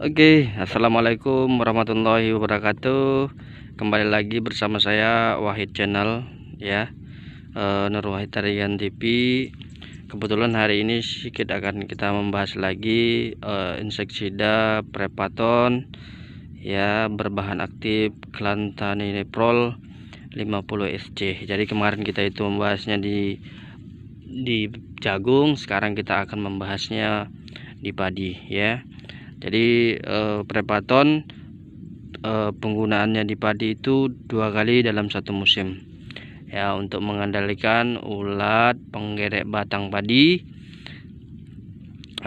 Oke, okay, assalamualaikum warahmatullahi wabarakatuh. Kembali lagi bersama saya Wahid Channel, ya, e, Nur Wahid Tarian TV. Kebetulan hari ini sedikit akan kita membahas lagi e, eh, insektisida prepaton, ya, berbahan aktif klantaniprol 50SC. Jadi kemarin kita itu membahasnya di di jagung, sekarang kita akan membahasnya di padi, ya jadi eh, prepaton eh, penggunaannya di padi itu dua kali dalam satu musim ya untuk mengendalikan ulat penggerek batang padi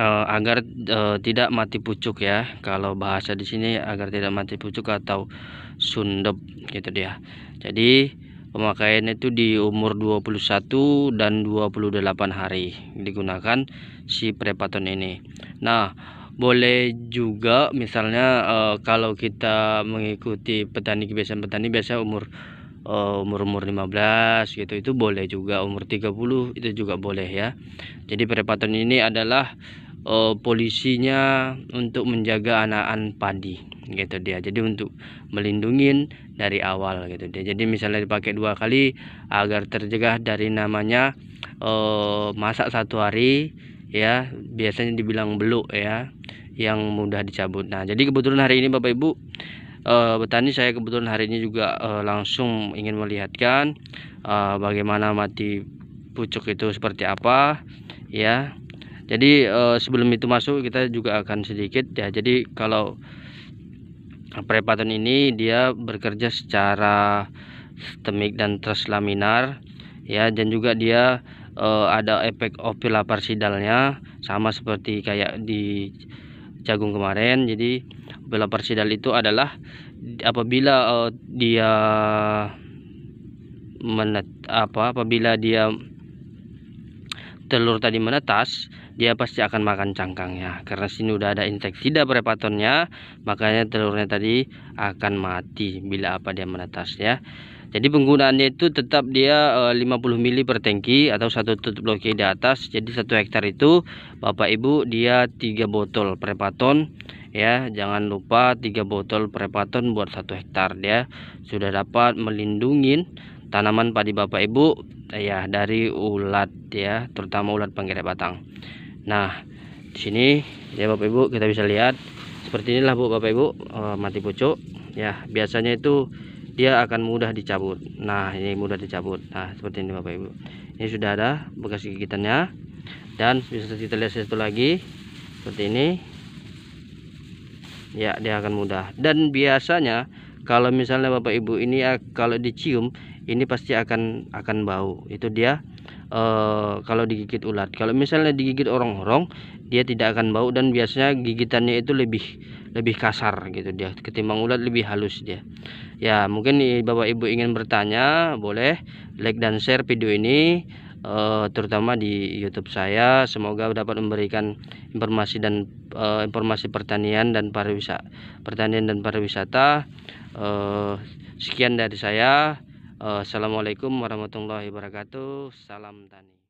uh, agar uh, tidak mati pucuk ya. Kalau bahasa di sini agar tidak mati pucuk atau sundep gitu dia. Jadi pemakaiannya itu di umur 21 dan 28 hari digunakan si prepaton ini. Nah, boleh juga misalnya uh, kalau kita mengikuti petani kebiasaan petani biasa umur uh, eh, umur umur 15 gitu itu boleh juga umur 30 itu juga boleh ya jadi perempatan ini adalah uh, polisinya untuk menjaga anakan padi gitu dia jadi untuk melindungi dari awal gitu dia jadi misalnya dipakai dua kali agar terjaga dari namanya uh, masak satu hari ya biasanya dibilang beluk ya yang mudah dicabut nah jadi kebetulan hari ini bapak ibu eh, petani saya kebetulan hari ini juga eh, langsung ingin melihatkan eh, bagaimana mati pucuk itu seperti apa ya jadi sebelum itu masuk kita juga akan sedikit ya jadi kalau prepaton ini dia bekerja secara sistemik dan terus laminar ya dan juga dia uh, ada efek opila parsidalnya sama seperti kayak di jagung kemarin jadi opila parsidal itu adalah apabila uh, dia menet apa apabila dia telur tadi menetas dia pasti akan makan cangkangnya karena sini udah ada tidak prepatonnya makanya telurnya tadi akan mati bila apa dia menetas ya jadi penggunaannya itu tetap dia 50 eh, mili per tangki atau satu tutup bloki di atas jadi satu hektar itu Bapak Ibu dia tiga botol prepaton ya jangan lupa tiga botol prepaton buat satu hektar dia ya. sudah dapat melindungi tanaman padi Bapak Ibu ya dari ulat ya, terutama ulat penggerak batang. Nah, di sini ya Bapak Ibu kita bisa lihat seperti inilah Bu Bapak Ibu eh, mati pucuk ya. Biasanya itu dia akan mudah dicabut. Nah, ini mudah dicabut. Nah, seperti ini Bapak Ibu. Ini sudah ada bekas gigitannya. Dan bisa kita lihat satu lagi seperti ini. Ya, dia akan mudah. Dan biasanya kalau misalnya Bapak Ibu ini eh, kalau dicium ini pasti akan akan bau itu dia e, kalau digigit ulat kalau misalnya digigit orang-orang dia tidak akan bau dan biasanya gigitannya itu lebih lebih kasar gitu dia ketimbang ulat lebih halus dia ya mungkin Bapak Ibu ingin bertanya boleh like dan share video ini uh, terutama di YouTube saya. Semoga dapat memberikan informasi dan uh, informasi pertanian dan pariwisata, pertanian dan pariwisata. Uh, sekian dari saya. Uh, Assalamualaikum warahmatullahi wabarakatuh. Salam tani.